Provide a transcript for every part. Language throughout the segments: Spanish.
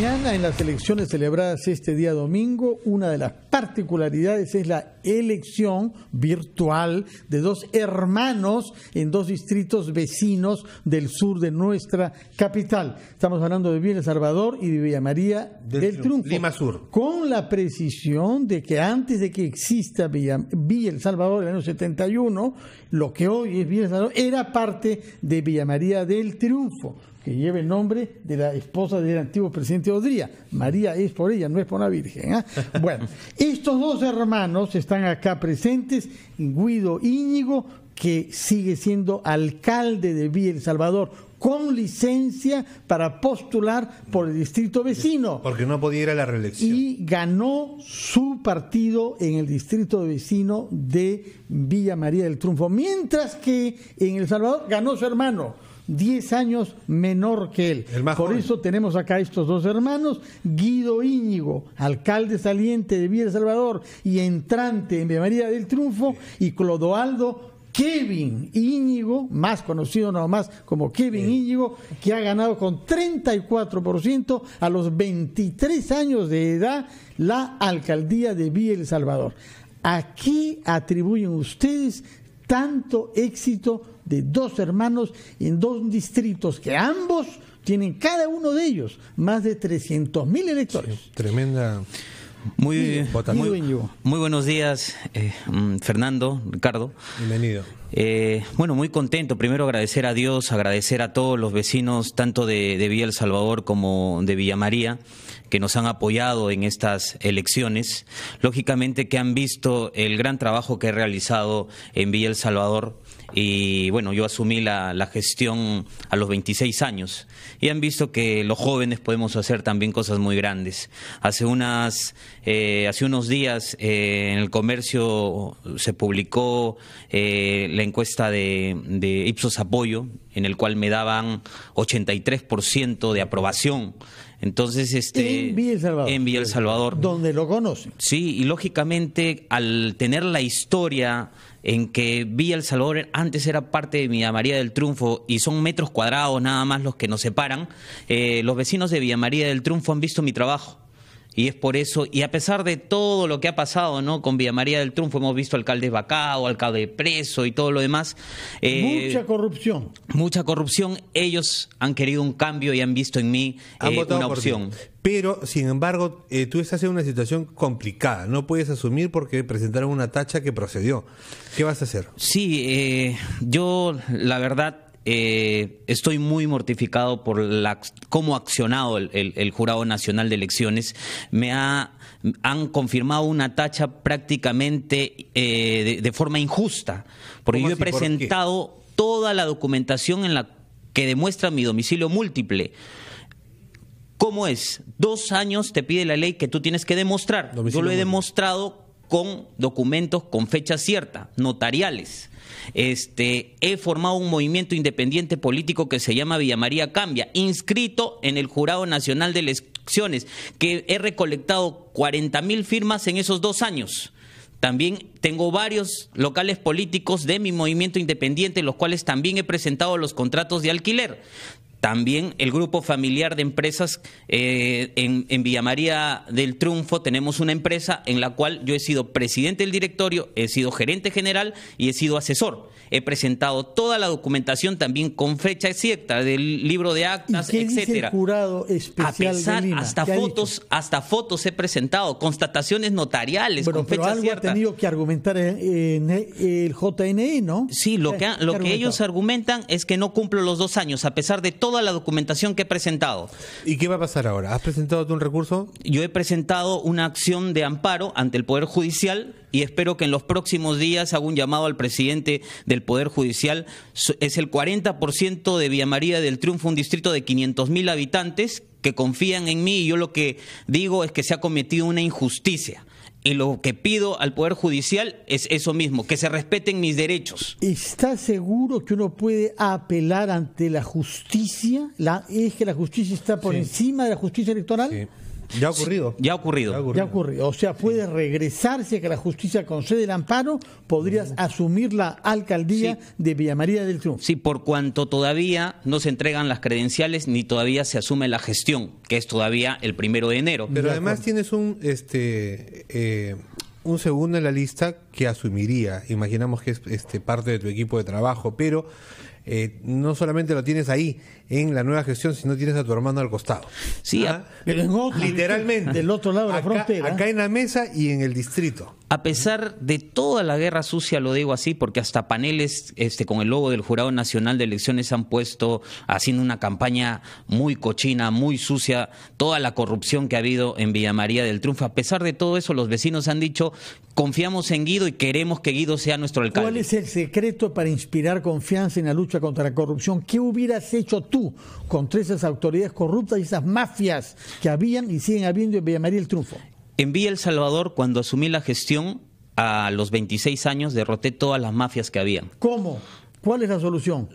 mañana en las elecciones celebradas este día domingo, una de las particularidades es la elección virtual de dos hermanos en dos distritos vecinos del sur de nuestra capital. Estamos hablando de Villa Salvador y de Villa María del, Triunfo. Lima Con la precisión de que antes de que exista Villa, El Salvador en el año 71, lo que hoy es Villa El Salvador era parte de Villa María del Triunfo que lleve el nombre de la esposa del antiguo presidente Odría. María es por ella, no es por una Virgen. ¿eh? Bueno, estos dos hermanos están acá presentes, Guido Íñigo, que sigue siendo alcalde de Villa El Salvador, con licencia para postular por el distrito vecino. Porque no podía ir a la reelección. Y ganó su partido en el distrito vecino de Villa María del Triunfo, mientras que en El Salvador ganó su hermano. 10 años menor que él. Por eso tenemos acá estos dos hermanos, Guido Íñigo, alcalde saliente de Villa El Salvador y entrante en María del Triunfo, y Clodoaldo Kevin Íñigo, más conocido nomás como Kevin Íñigo, que ha ganado con 34% a los 23 años de edad la alcaldía de Villa El Salvador. ¿A qué atribuyen ustedes tanto éxito de dos hermanos en dos distritos que ambos tienen cada uno de ellos más de 300 mil electores. tremenda. Muy, muy, buenos días, eh, mm, Fernando, Ricardo. Bienvenido. Eh, bueno, muy contento. Primero agradecer a Dios, agradecer a todos los vecinos, tanto de, Villa El Salvador como de Villa María, que nos han apoyado en estas elecciones. Lógicamente que han visto el gran trabajo que he realizado en Villa El Salvador. Y bueno, yo asumí la, gestión a los 26 años y han visto que los jóvenes podemos hacer también cosas muy grandes. Hace, unas, eh, hace unos días eh, en el comercio se publicó la encuesta de, Ipsos Apoyo, en el cual me daban 83% de aprobación entonces, este. En Villa El Salvador. Donde lo conocen. Sí, y lógicamente, al tener la historia en que Villa El Salvador antes era parte de Villa María del Triunfo y son metros cuadrados nada más los que nos separan, eh, los vecinos de Villa María del Triunfo han visto mi trabajo y es por eso, y a pesar de todo lo que ha pasado ¿no? con Villa María del Triunfo, hemos visto alcaldes vacados alcalde preso y todo lo demás. Eh, mucha corrupción. Mucha corrupción. Ellos han querido un cambio y han visto en mí eh, una opción. Pero, sin embargo, eh, tú estás en una situación complicada. No puedes asumir porque presentaron una tacha que procedió. ¿Qué vas a hacer? Sí, yo la verdad eh, estoy muy mortificado por la, cómo ha accionado el, Jurado Nacional de Elecciones. Me ha, han confirmado una tacha prácticamente eh, de, forma injusta, porque yo he presentado toda la documentación en la que demuestra mi domicilio múltiple. ¿Cómo es? Dos años te pide la ley que tú tienes que demostrar. yo lo he demostrado con documentos con fecha cierta, notariales. Este, he formado un movimiento independiente político que se llama Villa María Cambia, inscrito en el Jurado Nacional de Elecciones, que he recolectado 40 mil firmas en esos dos años. También tengo varios locales políticos de mi movimiento independiente, los cuales también he presentado los contratos de alquiler. También el grupo familiar de empresas eh, en, en Villa María del Triunfo tenemos una empresa en la cual yo he sido presidente del directorio, he sido gerente general y he sido asesor he presentado toda la documentación también con fecha exacta del libro de actas, ¿Y etcétera. jurado especial a hasta fotos, hasta fotos he presentado, constataciones notariales pero algo ha tenido que argumentar en el JNI, e, ¿no? Sí, lo que lo que ellos argumentan es que no cumplo los dos años a pesar de toda la documentación que he presentado. ¿Y qué va a pasar ahora? ¿Has presentado tú un recurso? Yo he presentado una acción de amparo ante el Poder Judicial y espero que en los próximos días haga un llamado al presidente del Poder Judicial. Es el 40% de Villa María del Triunfo, un distrito de 500 mil habitantes que confían en mí y yo lo que digo es que se ha cometido una injusticia. Y lo que pido al Poder Judicial es eso mismo, que se respeten mis derechos. ¿Está seguro que uno puede apelar ante la justicia? La, ¿Es que la justicia está por encima de la justicia electoral? Ya ha ocurrido. Ya ha ocurrido. Ya ocurrido. O sea, puede regresarse a que la justicia concede el amparo, podrías asumir la alcaldía de Villa María del Triunfo. Sí, por cuanto todavía no se entregan las credenciales ni todavía se asume la gestión, que es todavía el primero de enero. Pero además tienes un este eh, un segundo en la lista que asumiría. Imaginamos que es este, parte de tu equipo de trabajo, pero eh, no solamente lo tienes ahí, en la nueva gestión si no tienes a tu hermano al costado. Sí, ah, literalmente. Del otro lado de la frontera. Acá en la mesa y en el distrito. A pesar de toda la guerra sucia, lo digo así, porque hasta paneles este, con el logo del Jurado Nacional de Elecciones han puesto haciendo una campaña muy cochina, muy sucia, toda la corrupción que ha habido en Villa María del Triunfo. A pesar de todo eso, los vecinos han dicho, confiamos en Guido y queremos que Guido sea nuestro alcalde. ¿Cuál es el secreto para inspirar confianza en la lucha contra la corrupción? ¿Qué hubieras hecho tú? contra esas autoridades corruptas y esas mafias que habían y siguen habiendo en Villa María el Triunfo? En Villa El Salvador, cuando asumí la gestión, a los 26 años derroté todas las mafias que habían. ¿Cómo? ¿Cuál es la solución?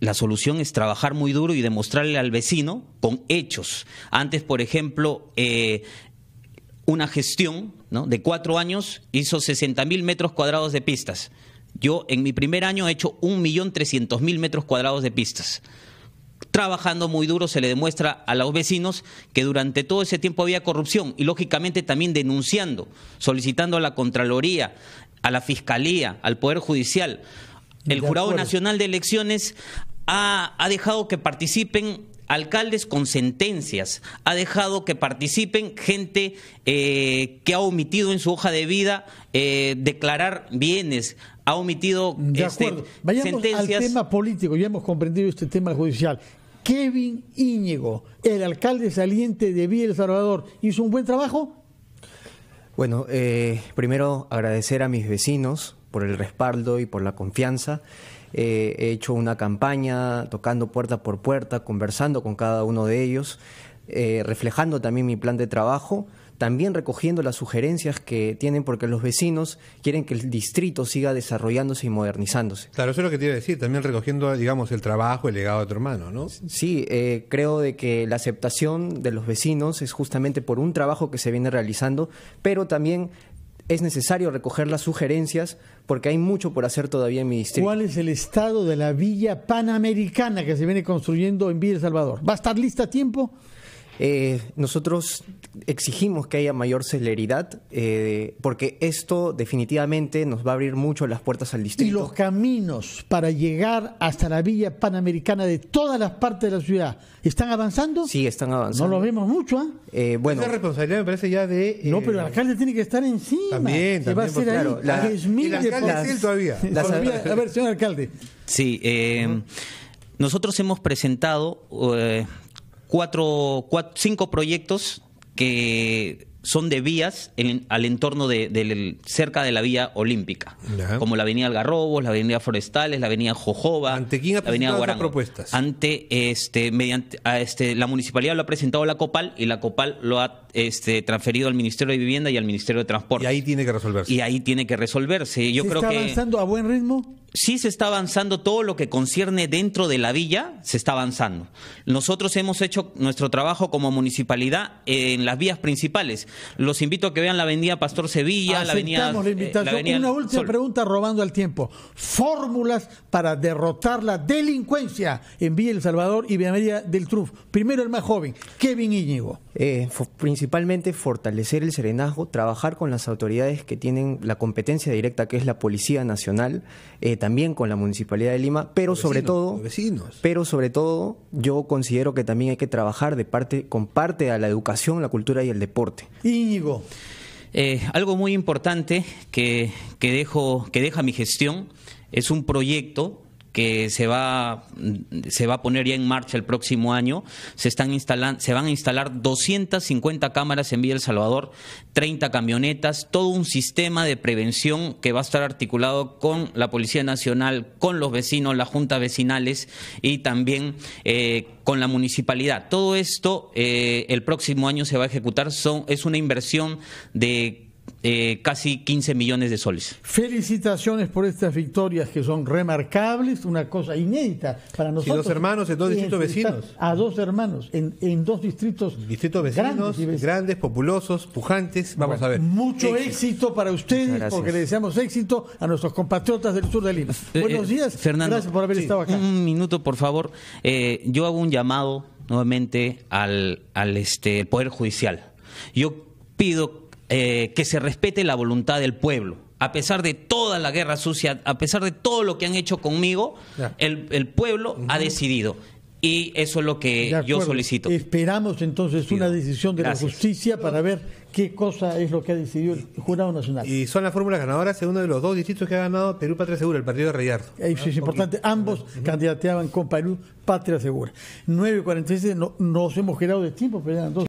La solución es trabajar muy duro y demostrarle al vecino con hechos. Antes, por ejemplo, eh, una gestión de cuatro años hizo 60 mil metros cuadrados de pistas. Yo en mi primer año he hecho 1.300.000 metros cuadrados de pistas trabajando muy duro se le demuestra a los vecinos que durante todo ese tiempo había corrupción y lógicamente también denunciando, solicitando a la Contraloría, a la Fiscalía, al Poder Judicial. El Jurado Nacional de Elecciones ha, dejado que participen alcaldes con sentencias, ha dejado que participen gente eh, que ha omitido en su hoja de vida eh, declarar bienes, ha omitido este, Vayamos al tema político, ya hemos comprendido este tema judicial. Kevin Íñigo, el alcalde saliente de Villa El Salvador, ¿hizo un buen trabajo? Bueno, eh, primero agradecer a mis vecinos por el respaldo y por la confianza. Eh, he hecho una campaña tocando puerta por puerta, conversando con cada uno de ellos, eh, reflejando también mi plan de trabajo también recogiendo las sugerencias que tienen porque los vecinos quieren que el distrito siga desarrollándose y modernizándose. Claro, eso es lo que te iba decir, también recogiendo, digamos, el trabajo, el legado de tu hermano, ¿no? Sí, eh, creo de que la aceptación de los vecinos es justamente por un trabajo que se viene realizando, pero también es necesario recoger las sugerencias porque hay mucho por hacer todavía en mi distrito. ¿Cuál es el estado de la villa panamericana que se viene construyendo en Villa El Salvador? ¿Va a estar lista a tiempo? Eh, nosotros exigimos que haya mayor celeridad eh, porque esto definitivamente nos va a abrir mucho las puertas al distrito. Y los caminos para llegar hasta la villa panamericana de todas las partes de la ciudad, ¿están avanzando? Sí, están avanzando. No lo vemos mucho, ¿ah? ¿eh? bueno, Esa responsabilidad me parece ya de... no, pero eh, el alcalde tiene que estar encima. También, también. Va a claro, la, el alcalde todavía. a ver, señor alcalde. Sí, eh... Nosotros hemos presentado eh, cuatro, cinco proyectos que son de vías en, al entorno de, cerca de la vía olímpica, como la avenida Algarrobos, la avenida Forestales, la avenida Jojoba, ¿Ante la avenida propuestas? Ante este mediante a este la municipalidad lo ha presentado la Copal y la Copal lo ha este, transferido al Ministerio de Vivienda y al Ministerio de Transporte. Y ahí tiene que resolverse. Y ahí tiene que resolverse. Yo creo está avanzando a buen ritmo? sí se está avanzando todo lo que concierne dentro de la villa, se está avanzando. Nosotros hemos hecho nuestro trabajo como municipalidad en las vías principales. Los invito a que vean la avenida Pastor Sevilla, la avenida... La, eh, Una última pregunta robando al tiempo. Fórmulas para derrotar la delincuencia en Villa El Salvador y Villa María del Truf. Primero el más joven, Kevin Íñigo. Eh, principalmente fortalecer el serenazgo, trabajar con las autoridades que tienen la competencia directa, que es la Policía Nacional, eh, también con la Municipalidad de Lima, pero sobre todo, pero sobre todo yo considero que también hay que trabajar de parte con parte a la educación, la cultura y el deporte. Íñigo. Eh, algo muy importante que, que, dejo, que deja mi gestión es un proyecto que se va, se va a poner ya en marcha el próximo año. Se, están instalando, se van a instalar 250 cámaras en Villa El Salvador, 30 camionetas, todo un sistema de prevención que va a estar articulado con la Policía Nacional, con los vecinos, las juntas vecinales y también eh, con la municipalidad. Todo esto eh, el próximo año se va a ejecutar. Son, es una inversión de eh, casi 15 millones de soles. Felicitaciones por estas victorias que son remarcables, una cosa inédita para nosotros. Y dos hermanos en dos distritos vecinos. A dos hermanos en, dos distritos. Distritos vecinos grandes, populosos, pujantes. Vamos a ver. Mucho éxito, para ustedes porque le deseamos éxito a nuestros compatriotas del sur de Lima. Eh, eh, Buenos días. Fernando, gracias por haber estado acá. Un minuto, por favor. yo hago un llamado nuevamente al, al este, Poder Judicial. Yo pido eh, que se respete la voluntad del pueblo. A pesar de toda la guerra sucia, a pesar de todo lo que han hecho conmigo, el, pueblo ha decidido. Y eso es lo que yo solicito. Esperamos entonces una decisión de la justicia para ver qué cosa es lo que ha decidido el Jurado Nacional. Y son las fórmulas ganadoras en uno de los dos distritos que ha ganado Perú Patria Segura, el partido de Reyardo. es importante. Ambos candidateaban con Perú Patria Segura. 9.46, no, nos hemos quedado de tiempo, pero eran dos.